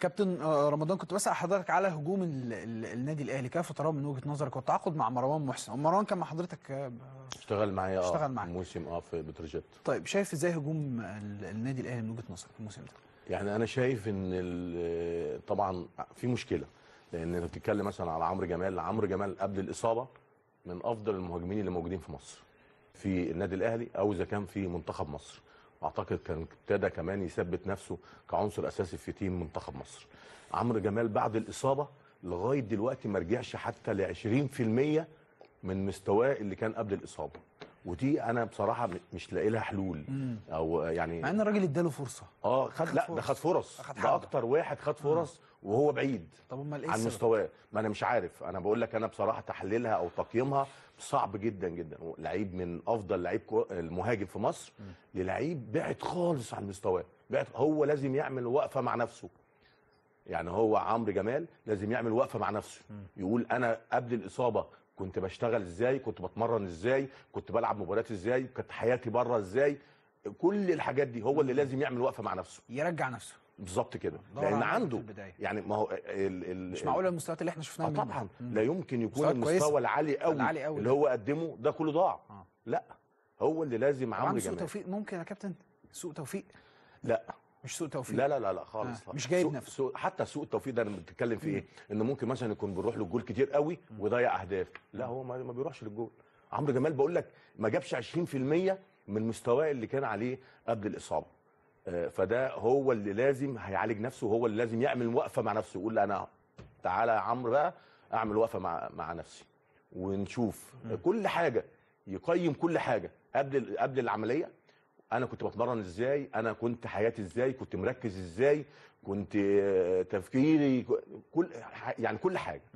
كابتن آه، رمضان كنت بسأل حضرتك على هجوم النادي الاهلي كيف تراه من وجهه نظرك والتعاقد مع مروان محسن مروان كان مع حضرتك آه، اشتغل معايا اه اشتغل معاك موسم اه في بتروجيت طيب شايف ازاي هجوم النادي الاهلي من وجهه نظرك الموسم ده يعني انا شايف ان طبعا في مشكله لان لو بتتكلم مثلا على عمرو جمال عمرو جمال قبل الاصابه من افضل المهاجمين اللي موجودين في مصر في النادي الاهلي او اذا كان في منتخب مصر اعتقد كان ابتدى كمان يثبت نفسه كعنصر اساسي في تيم منتخب مصر عمرو جمال بعد الاصابه لغايه دلوقتي ما رجعش حتى ل 20% من مستواه اللي كان قبل الاصابه ودي انا بصراحه مش لاقي لها حلول او يعني مع ان الراجل اداله فرصه اه خد لا ده خد فرص ده اكتر واحد خد فرص وهو بعيد طب امال ايه عن مستواه ما انا مش عارف انا بقول لك انا بصراحه تحليلها او تقييمها صعب جدا جدا لعيب من افضل لعيب المهاجم في مصر للعيب بعد خالص عن مستواه بعد هو لازم يعمل وقفه مع نفسه يعني هو عمرو جمال لازم يعمل وقفه مع نفسه يقول انا قبل الاصابه كنت بشتغل ازاي كنت بتمرن ازاي كنت بلعب مباريات ازاي كانت حياتي بره ازاي كل الحاجات دي هو اللي لازم يعمل وقفه مع نفسه يرجع نفسه بالظبط كده لان عنده يعني ما هو الـ الـ مش معقول المستويات اللي احنا شفناها آه طبعا مم. لا يمكن يكون المستوى العالي قوي, العالي قوي اللي هو قدمه ده كله ضاع آه. لا هو اللي لازم عمرو جمال سوء توفيق ممكن يا كابتن سوء توفيق لا مش سوء توفيق لا لا لا لا خالص آه. مش جايب نفسه حتى سوء التوفيق ده انا بتكلم في ايه ان ممكن مثلا يكون بيروح للجول كتير قوي ويضيع اهداف لا هو ما بيروحش للجول عمرو جمال بقول لك ما جابش 20% من مستواه اللي كان عليه قبل الاصابه آه، فده هو اللي لازم هيعالج نفسه هو اللي لازم يعمل وقفه مع نفسه يقول انا تعالى يا عمرو بقى اعمل وقفه مع مع نفسي ونشوف م. كل حاجه يقيم كل حاجه قبل قبل العمليه انا كنت بتمرن ازاي انا كنت حياتي ازاي كنت مركز ازاي كنت آه، تفكيري كل يعني كل حاجه